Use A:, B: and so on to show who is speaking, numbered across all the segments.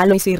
A: Alois y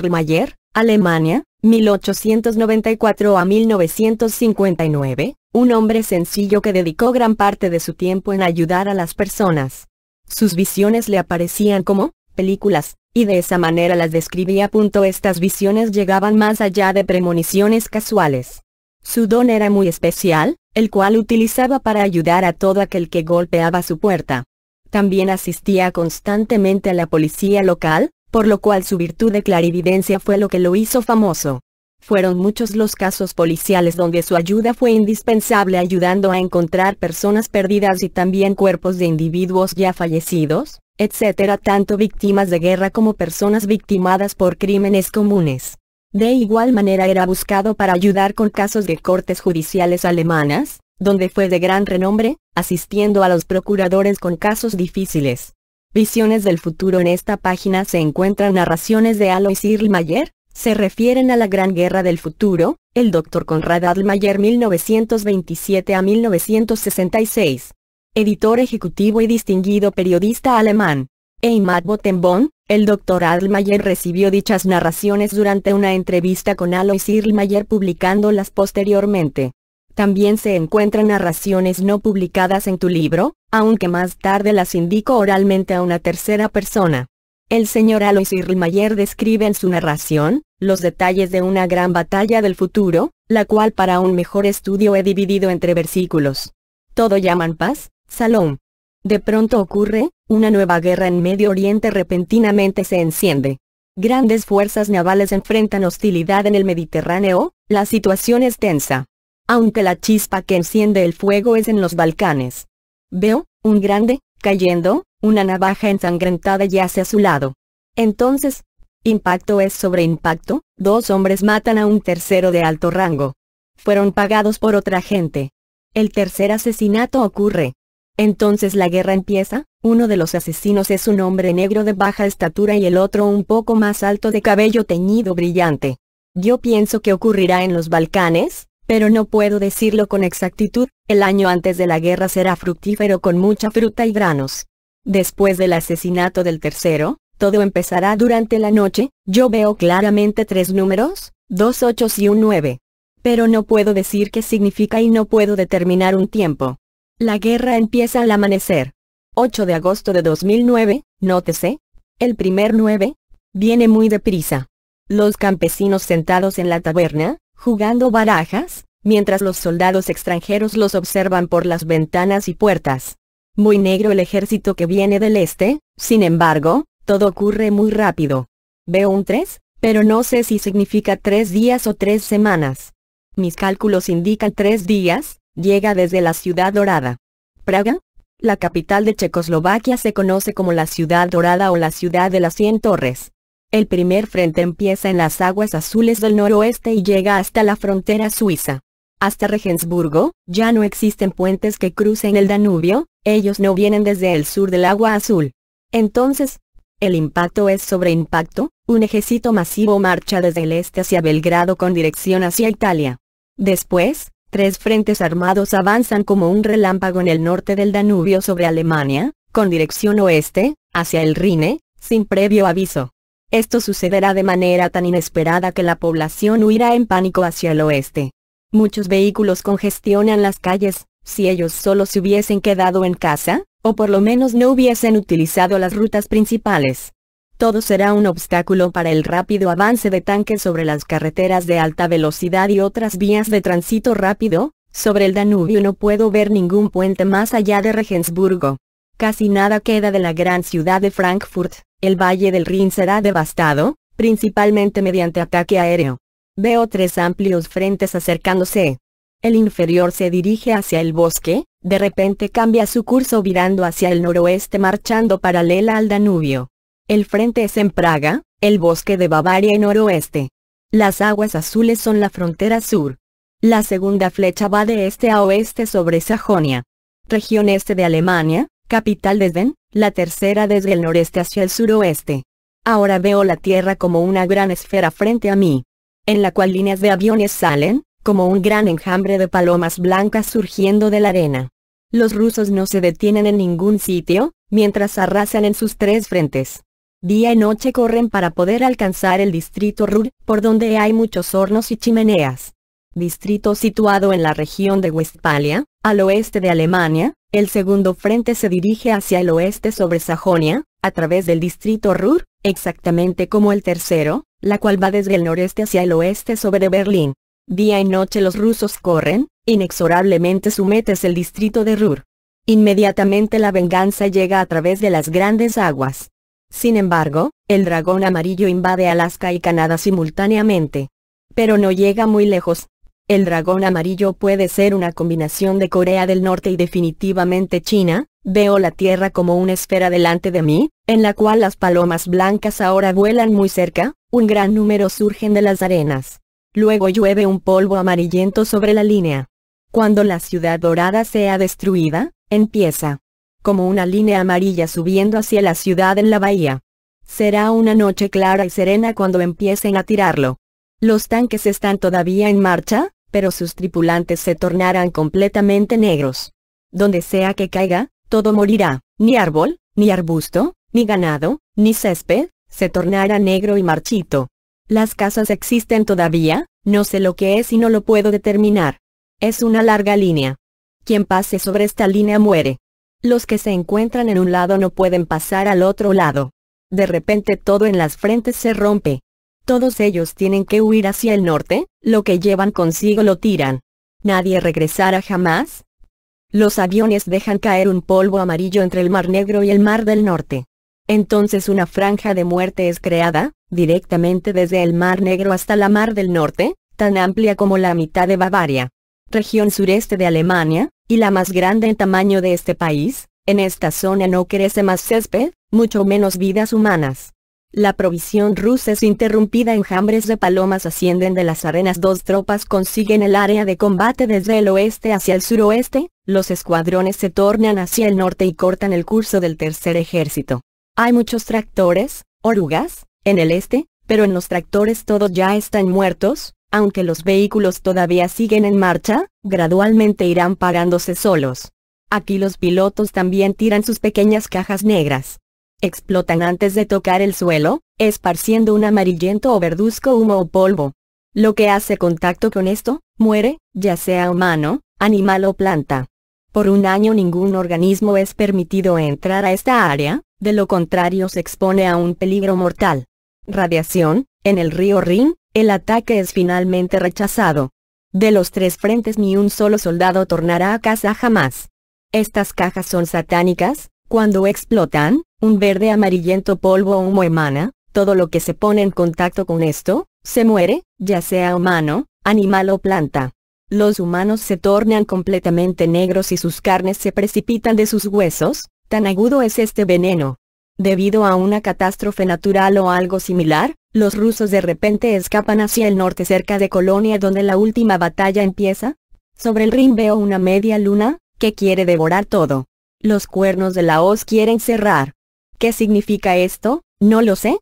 A: Alemania, 1894 a 1959, un hombre sencillo que dedicó gran parte de su tiempo en ayudar a las personas. Sus visiones le aparecían como películas, y de esa manera las describía. Estas visiones llegaban más allá de premoniciones casuales. Su don era muy especial, el cual utilizaba para ayudar a todo aquel que golpeaba su puerta. También asistía constantemente a la policía local, por lo cual su virtud de clarividencia fue lo que lo hizo famoso. Fueron muchos los casos policiales donde su ayuda fue indispensable ayudando a encontrar personas perdidas y también cuerpos de individuos ya fallecidos, etc. tanto víctimas de guerra como personas victimadas por crímenes comunes. De igual manera era buscado para ayudar con casos de cortes judiciales alemanas, donde fue de gran renombre, asistiendo a los procuradores con casos difíciles. Visiones del futuro En esta página se encuentran narraciones de Alois Irlmayer, se refieren a la Gran Guerra del Futuro, el Dr. Conrad Adlmayer 1927 a 1966. Editor ejecutivo y distinguido periodista alemán. Eimat Bottenborn, el Dr. Adlmayer recibió dichas narraciones durante una entrevista con Alois Irlmayer publicándolas posteriormente. También se encuentran narraciones no publicadas en tu libro, aunque más tarde las indico oralmente a una tercera persona. El señor Alois Irlmayer describe en su narración, los detalles de una gran batalla del futuro, la cual para un mejor estudio he dividido entre versículos. Todo llaman paz, salón. De pronto ocurre, una nueva guerra en Medio Oriente repentinamente se enciende. Grandes fuerzas navales enfrentan hostilidad en el Mediterráneo, la situación es tensa aunque la chispa que enciende el fuego es en los Balcanes. Veo, un grande, cayendo, una navaja ensangrentada yace a su lado. Entonces, impacto es sobre impacto, dos hombres matan a un tercero de alto rango. Fueron pagados por otra gente. El tercer asesinato ocurre. Entonces la guerra empieza, uno de los asesinos es un hombre negro de baja estatura y el otro un poco más alto de cabello teñido brillante. Yo pienso que ocurrirá en los Balcanes, pero no puedo decirlo con exactitud, el año antes de la guerra será fructífero con mucha fruta y granos. Después del asesinato del tercero, todo empezará durante la noche, yo veo claramente tres números, dos ochos y un nueve. Pero no puedo decir qué significa y no puedo determinar un tiempo. La guerra empieza al amanecer. 8 de agosto de 2009, nótese. El primer 9, viene muy deprisa. Los campesinos sentados en la taberna, jugando barajas, mientras los soldados extranjeros los observan por las ventanas y puertas. Muy negro el ejército que viene del este, sin embargo, todo ocurre muy rápido. Veo un 3, pero no sé si significa tres días o tres semanas. Mis cálculos indican tres días, llega desde la Ciudad Dorada. Praga, la capital de Checoslovaquia se conoce como la Ciudad Dorada o la Ciudad de las Cien Torres. El primer frente empieza en las aguas azules del noroeste y llega hasta la frontera suiza. Hasta Regensburgo, ya no existen puentes que crucen el Danubio, ellos no vienen desde el sur del agua azul. Entonces, el impacto es sobre impacto, un ejército masivo marcha desde el este hacia Belgrado con dirección hacia Italia. Después, tres frentes armados avanzan como un relámpago en el norte del Danubio sobre Alemania, con dirección oeste, hacia el Rine, sin previo aviso. Esto sucederá de manera tan inesperada que la población huirá en pánico hacia el oeste. Muchos vehículos congestionan las calles, si ellos solo se hubiesen quedado en casa, o por lo menos no hubiesen utilizado las rutas principales. Todo será un obstáculo para el rápido avance de tanques sobre las carreteras de alta velocidad y otras vías de tránsito rápido, sobre el Danubio no puedo ver ningún puente más allá de Regensburgo. Casi nada queda de la gran ciudad de Frankfurt, el valle del Rin será devastado, principalmente mediante ataque aéreo. Veo tres amplios frentes acercándose. El inferior se dirige hacia el bosque, de repente cambia su curso virando hacia el noroeste marchando paralela al Danubio. El frente es en Praga, el bosque de Bavaria y noroeste. Las aguas azules son la frontera sur. La segunda flecha va de este a oeste sobre Sajonia. Región este de Alemania, capital de Sven, la tercera desde el noreste hacia el suroeste. Ahora veo la Tierra como una gran esfera frente a mí, en la cual líneas de aviones salen, como un gran enjambre de palomas blancas surgiendo de la arena. Los rusos no se detienen en ningún sitio, mientras arrasan en sus tres frentes. Día y noche corren para poder alcanzar el distrito Rur, por donde hay muchos hornos y chimeneas. Distrito situado en la región de Westfalia, al oeste de Alemania, el segundo frente se dirige hacia el oeste sobre Sajonia, a través del distrito Ruhr, exactamente como el tercero, la cual va desde el noreste hacia el oeste sobre Berlín. Día y noche los rusos corren, inexorablemente sumetes el distrito de Ruhr. Inmediatamente la venganza llega a través de las grandes aguas. Sin embargo, el dragón amarillo invade Alaska y Canadá simultáneamente. Pero no llega muy lejos, el dragón amarillo puede ser una combinación de Corea del Norte y definitivamente China, veo la Tierra como una esfera delante de mí, en la cual las palomas blancas ahora vuelan muy cerca, un gran número surgen de las arenas. Luego llueve un polvo amarillento sobre la línea. Cuando la ciudad dorada sea destruida, empieza. Como una línea amarilla subiendo hacia la ciudad en la bahía. Será una noche clara y serena cuando empiecen a tirarlo. ¿Los tanques están todavía en marcha? pero sus tripulantes se tornarán completamente negros. Donde sea que caiga, todo morirá, ni árbol, ni arbusto, ni ganado, ni césped, se tornará negro y marchito. Las casas existen todavía, no sé lo que es y no lo puedo determinar. Es una larga línea. Quien pase sobre esta línea muere. Los que se encuentran en un lado no pueden pasar al otro lado. De repente todo en las frentes se rompe. Todos ellos tienen que huir hacia el norte, lo que llevan consigo lo tiran. Nadie regresará jamás. Los aviones dejan caer un polvo amarillo entre el Mar Negro y el Mar del Norte. Entonces una franja de muerte es creada, directamente desde el Mar Negro hasta la Mar del Norte, tan amplia como la mitad de Bavaria, región sureste de Alemania, y la más grande en tamaño de este país, en esta zona no crece más césped, mucho menos vidas humanas. La provisión rusa es interrumpida enjambres de palomas ascienden de las arenas dos tropas consiguen el área de combate desde el oeste hacia el suroeste, los escuadrones se tornan hacia el norte y cortan el curso del tercer ejército. Hay muchos tractores, orugas, en el este, pero en los tractores todos ya están muertos, aunque los vehículos todavía siguen en marcha, gradualmente irán pagándose solos. Aquí los pilotos también tiran sus pequeñas cajas negras explotan antes de tocar el suelo, esparciendo un amarillento o verduzco humo o polvo. Lo que hace contacto con esto, muere, ya sea humano, animal o planta. Por un año ningún organismo es permitido entrar a esta área, de lo contrario se expone a un peligro mortal. Radiación, en el río Rin, el ataque es finalmente rechazado. De los tres frentes ni un solo soldado tornará a casa jamás. Estas cajas son satánicas, cuando explotan, un verde amarillento polvo o humo emana, todo lo que se pone en contacto con esto, se muere, ya sea humano, animal o planta. Los humanos se tornan completamente negros y sus carnes se precipitan de sus huesos, tan agudo es este veneno. Debido a una catástrofe natural o algo similar, los rusos de repente escapan hacia el norte cerca de Colonia donde la última batalla empieza. Sobre el Rin veo una media luna, que quiere devorar todo. Los cuernos de la hoz quieren cerrar. ¿Qué significa esto? No lo sé.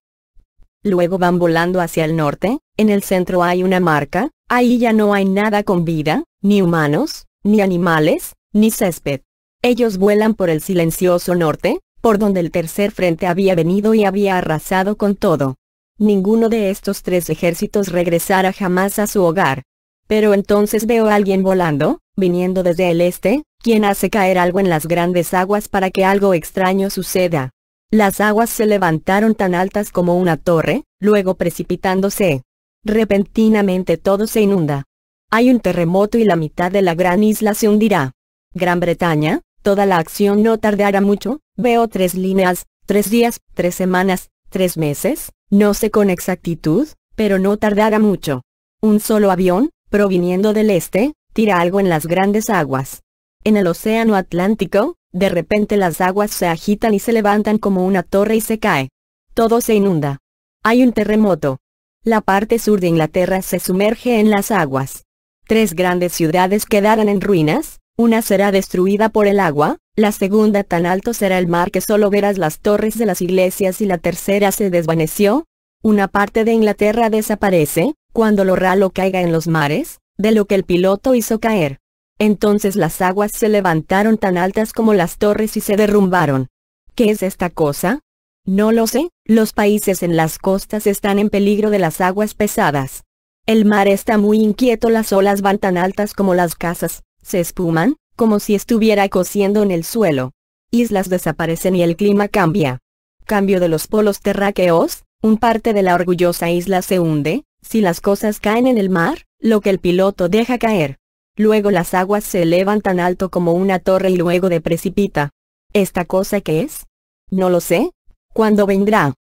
A: Luego van volando hacia el norte, en el centro hay una marca, ahí ya no hay nada con vida, ni humanos, ni animales, ni césped. Ellos vuelan por el silencioso norte, por donde el tercer frente había venido y había arrasado con todo. Ninguno de estos tres ejércitos regresará jamás a su hogar. Pero entonces veo a alguien volando, viniendo desde el este, quien hace caer algo en las grandes aguas para que algo extraño suceda. Las aguas se levantaron tan altas como una torre, luego precipitándose. Repentinamente todo se inunda. Hay un terremoto y la mitad de la gran isla se hundirá. Gran Bretaña, toda la acción no tardará mucho, veo tres líneas, tres días, tres semanas, tres meses, no sé con exactitud, pero no tardará mucho. Un solo avión, proviniendo del este, tira algo en las grandes aguas. En el océano Atlántico, de repente las aguas se agitan y se levantan como una torre y se cae. Todo se inunda. Hay un terremoto. La parte sur de Inglaterra se sumerge en las aguas. Tres grandes ciudades quedarán en ruinas, una será destruida por el agua, la segunda tan alto será el mar que solo verás las torres de las iglesias y la tercera se desvaneció. Una parte de Inglaterra desaparece, cuando lo ralo caiga en los mares, de lo que el piloto hizo caer. Entonces las aguas se levantaron tan altas como las torres y se derrumbaron. ¿Qué es esta cosa? No lo sé, los países en las costas están en peligro de las aguas pesadas. El mar está muy inquieto, las olas van tan altas como las casas, se espuman, como si estuviera cociendo en el suelo. Islas desaparecen y el clima cambia. Cambio de los polos terráqueos, un parte de la orgullosa isla se hunde, si las cosas caen en el mar, lo que el piloto deja caer. Luego las aguas se elevan tan alto como una torre y luego de precipita. ¿Esta cosa qué es? No lo sé. ¿Cuándo vendrá?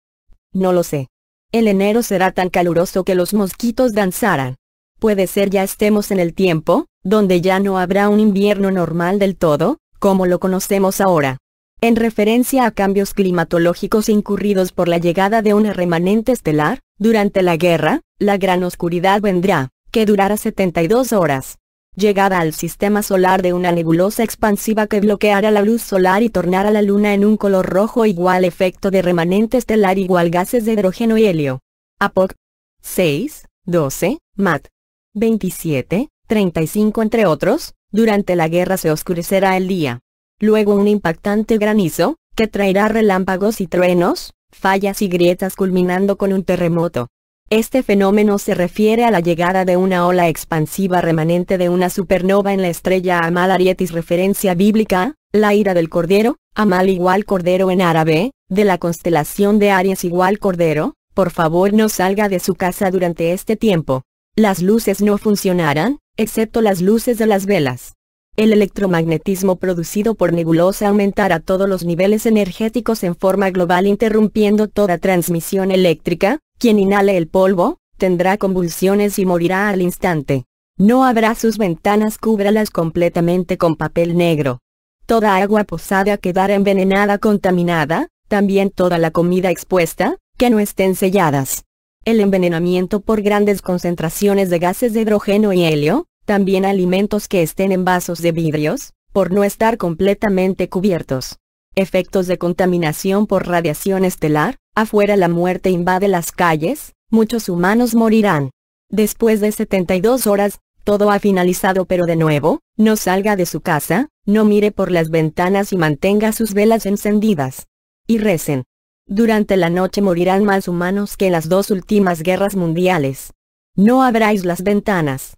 A: No lo sé. El enero será tan caluroso que los mosquitos danzarán. Puede ser ya estemos en el tiempo, donde ya no habrá un invierno normal del todo, como lo conocemos ahora en referencia a cambios climatológicos incurridos por la llegada de un remanente estelar, durante la guerra, la gran oscuridad vendrá, que durará 72 horas. Llegada al sistema solar de una nebulosa expansiva que bloqueará la luz solar y tornará la luna en un color rojo igual efecto de remanente estelar igual gases de hidrógeno y helio. Apoc 6, 12, Mat 27, 35 entre otros, durante la guerra se oscurecerá el día luego un impactante granizo, que traerá relámpagos y truenos, fallas y grietas culminando con un terremoto. Este fenómeno se refiere a la llegada de una ola expansiva remanente de una supernova en la estrella Amal Arietis referencia bíblica, la ira del Cordero, Amal igual Cordero en árabe, de la constelación de Aries igual Cordero, por favor no salga de su casa durante este tiempo. Las luces no funcionarán, excepto las luces de las velas el electromagnetismo producido por nebulosa aumentará todos los niveles energéticos en forma global interrumpiendo toda transmisión eléctrica, quien inhale el polvo, tendrá convulsiones y morirá al instante. No habrá sus ventanas cúbralas completamente con papel negro. Toda agua posada quedará envenenada contaminada, también toda la comida expuesta, que no estén selladas. El envenenamiento por grandes concentraciones de gases de hidrógeno y helio, también alimentos que estén en vasos de vidrios, por no estar completamente cubiertos. Efectos de contaminación por radiación estelar, afuera la muerte invade las calles, muchos humanos morirán. Después de 72 horas, todo ha finalizado pero de nuevo, no salga de su casa, no mire por las ventanas y mantenga sus velas encendidas. Y recen. Durante la noche morirán más humanos que en las dos últimas guerras mundiales. No abráis las ventanas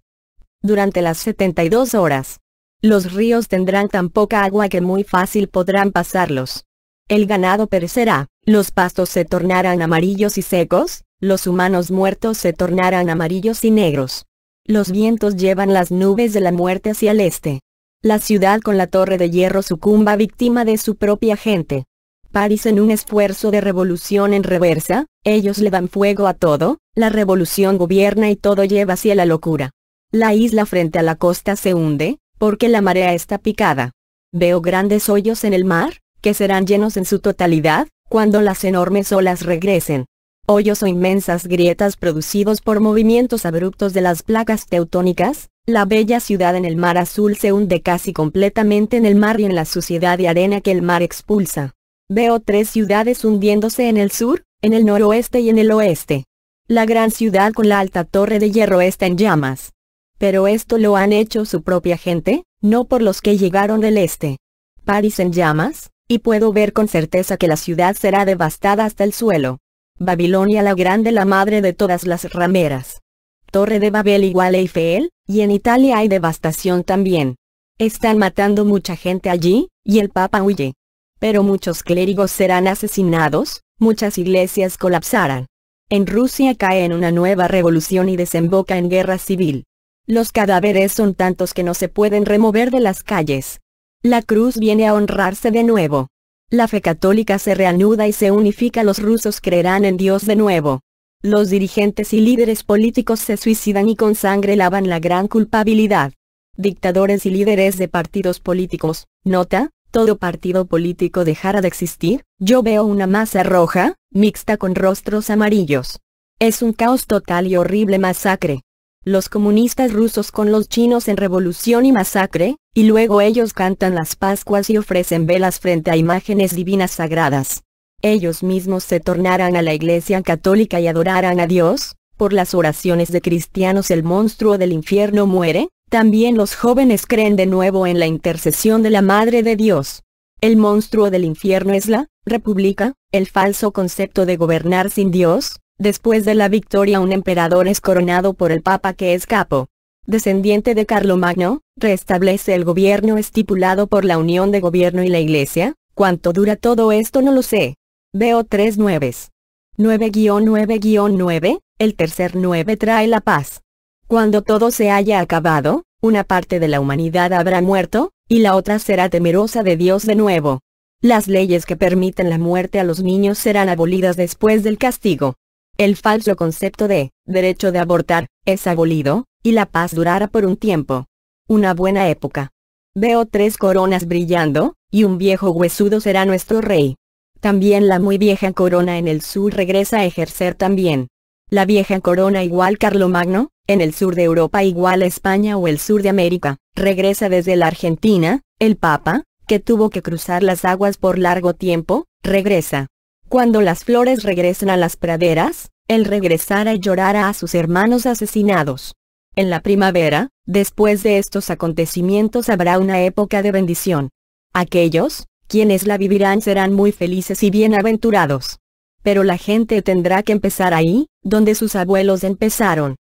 A: durante las 72 horas. Los ríos tendrán tan poca agua que muy fácil podrán pasarlos. El ganado perecerá, los pastos se tornarán amarillos y secos, los humanos muertos se tornarán amarillos y negros. Los vientos llevan las nubes de la muerte hacia el este. La ciudad con la torre de hierro sucumba víctima de su propia gente. París en un esfuerzo de revolución en reversa, ellos le dan fuego a todo, la revolución gobierna y todo lleva hacia la locura. La isla frente a la costa se hunde, porque la marea está picada. Veo grandes hoyos en el mar, que serán llenos en su totalidad, cuando las enormes olas regresen. Hoyos o inmensas grietas producidos por movimientos abruptos de las placas teutónicas, la bella ciudad en el mar azul se hunde casi completamente en el mar y en la suciedad de arena que el mar expulsa. Veo tres ciudades hundiéndose en el sur, en el noroeste y en el oeste. La gran ciudad con la alta torre de hierro está en llamas. Pero esto lo han hecho su propia gente, no por los que llegaron del este. París en llamas, y puedo ver con certeza que la ciudad será devastada hasta el suelo. Babilonia la grande la madre de todas las rameras. Torre de Babel igual Eiffel, y en Italia hay devastación también. Están matando mucha gente allí, y el Papa huye. Pero muchos clérigos serán asesinados, muchas iglesias colapsarán. En Rusia cae en una nueva revolución y desemboca en guerra civil. Los cadáveres son tantos que no se pueden remover de las calles. La cruz viene a honrarse de nuevo. La fe católica se reanuda y se unifica los rusos creerán en Dios de nuevo. Los dirigentes y líderes políticos se suicidan y con sangre lavan la gran culpabilidad. Dictadores y líderes de partidos políticos, nota, todo partido político dejará de existir, yo veo una masa roja, mixta con rostros amarillos. Es un caos total y horrible masacre los comunistas rusos con los chinos en revolución y masacre, y luego ellos cantan las Pascuas y ofrecen velas frente a imágenes divinas sagradas. Ellos mismos se tornarán a la Iglesia Católica y adorarán a Dios, por las oraciones de cristianos el monstruo del infierno muere, también los jóvenes creen de nuevo en la intercesión de la Madre de Dios. El monstruo del infierno es la, república, el falso concepto de gobernar sin Dios, Después de la victoria un emperador es coronado por el papa que es capo. Descendiente de Carlomagno, restablece el gobierno estipulado por la unión de gobierno y la iglesia, cuánto dura todo esto no lo sé. Veo tres nueves. 9-9-9, el tercer 9 trae la paz. Cuando todo se haya acabado, una parte de la humanidad habrá muerto, y la otra será temerosa de Dios de nuevo. Las leyes que permiten la muerte a los niños serán abolidas después del castigo el falso concepto de derecho de abortar es abolido, y la paz durará por un tiempo. Una buena época. Veo tres coronas brillando, y un viejo huesudo será nuestro rey. También la muy vieja corona en el sur regresa a ejercer también. La vieja corona igual Carlomagno, en el sur de Europa igual España o el sur de América, regresa desde la Argentina, el Papa, que tuvo que cruzar las aguas por largo tiempo, regresa. Cuando las flores regresen a las praderas, él regresará y llorará a sus hermanos asesinados. En la primavera, después de estos acontecimientos habrá una época de bendición. Aquellos, quienes la vivirán serán muy felices y bienaventurados. Pero la gente tendrá que empezar ahí, donde sus abuelos empezaron.